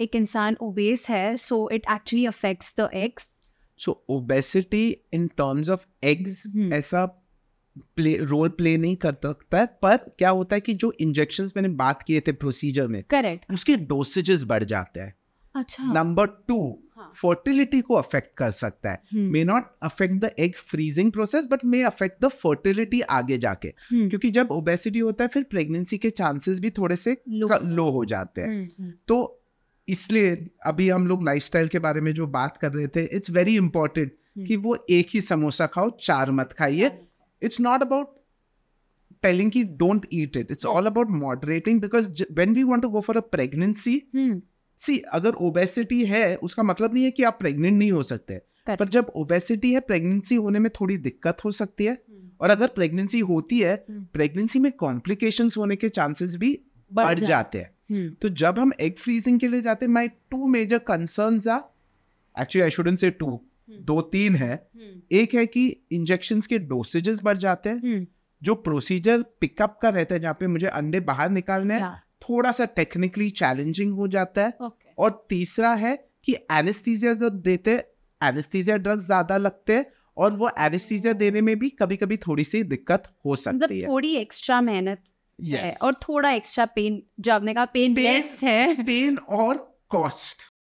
एक इंसान ओबेस है so it actually affects the eggs so obesity in terms of eggs ऐसा play role play नहीं कर सकता पर क्या होता है कि जो इंजेक्शन मैंने बात किए थे प्रोसीजर में करेक्ट उसके डोसेजेस बढ़ जाते हैं अच्छा नंबर टू फर्टिलिटी को अफेक्ट कर सकता है may not affect the egg freezing process but may affect the fertility आगे जाके hmm. क्योंकि जब ओबेसिटी होता है फिर प्रेगनेंसी के चांसेस भी थोड़े से लो, हो जाते हैं hmm, hmm. तो इसलिए अभी हम लोग लाइफ के बारे में जो बात कर रहे थे इट्स वेरी इंपॉर्टेंट कि वो एक ही समोसा खाओ चार मत खाइए इट्स नॉट अबाउट टेलिंग की don't eat it it's all about moderating because when we want to go for a pregnancy see अगर ओबेसिटी है उसका मतलब नहीं है कि आप प्रेग्नेंट नहीं हो सकते Correct. पर जब ओबेसिटी है प्रेगनेंसी होने में थोड़ी दिक्कत हो सकती है हम्म। और अगर प्रेगनेंसी होती है प्रेगनेंसी हम्म। में कॉम्प्लिकेशंस होने के चांसेस भी बढ़ जाते हैं Hmm. तो जब हम एग फ्रीजिंग के लिए जाते हैं my two major concern are actually I shouldn't say two दो तीन है hmm. एक है कि इंजेक्शन के डोसेजेस बढ़ जाते हैं hmm. जो प्रोसीजर पिकअप का रहता है जहाँ पे मुझे अंडे बाहर निकालने हैं थोड़ा सा टेक्निकली चैलेंजिंग हो जाता है okay. और तीसरा है कि एनेस्थीजिया जो देते एनेस्थीजिया ड्रग्स ज्यादा लगते हैं और वो एनेस्थीजिया देने में भी कभी कभी थोड़ी सी दिक्कत हो मतलब सकती है थोड़ी एक्स्ट्रा मेहनत yes. है और थोड़ा एक्स्ट्रा पेन जो आपने कहा पेन, पेन लेस है पेन और कॉस्ट